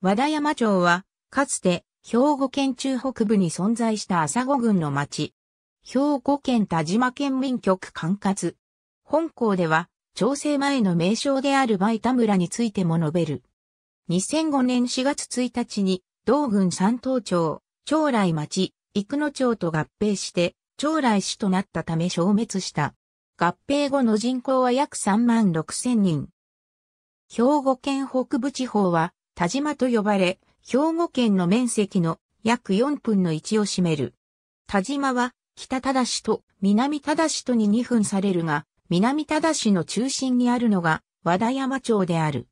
和田山町は、かつて、兵庫県中北部に存在した朝子郡の町。兵庫県田島県民局管轄。本校では、調整前の名称であるバイタ村についても述べる。2005年4月1日に、同郡三島町、町来町、生野町と合併して、町来市となったため消滅した。合併後の人口は約3万6千人。兵庫県北部地方は、田島と呼ばれ、兵庫県の面積の約4分の1を占める。田島は北田市と南田市とに2分されるが、南田市の中心にあるのが和田山町である。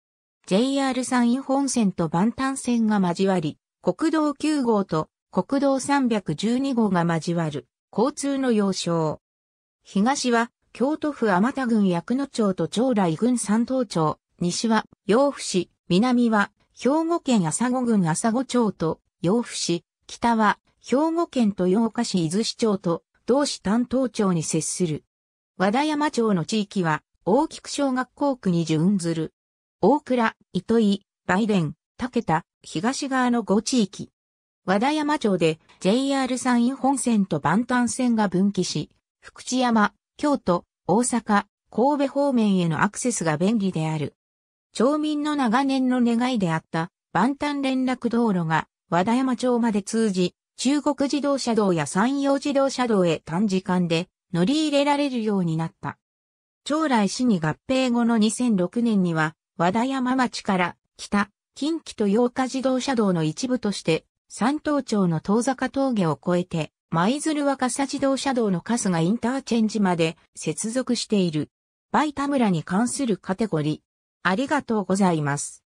JR 山陰本線と万端線が交わり、国道9号と国道312号が交わる交通の要衝。東は京都府天田郡薬野町と長来郡三東町、西は洋府市、南は兵庫県朝子郡朝子町と養父市、北は兵庫県豊岡市伊豆市町と同市担当町に接する。和田山町の地域は大菊小学校区に準ずる。大倉、糸井、デン、竹田、東側の5地域。和田山町で JR 山陰本線と万端線が分岐し、福知山、京都、大阪、神戸方面へのアクセスが便利である。町民の長年の願いであった万端連絡道路が和田山町まで通じ、中国自動車道や山陽自動車道へ短時間で乗り入れられるようになった。将来市に合併後の2006年には、和田山町から北、近畿と洋日自動車道の一部として、山東町の遠坂峠を越えて、舞鶴若狭自動車道の春日インターチェンジまで接続している。バイタ村に関するカテゴリありがとうございます。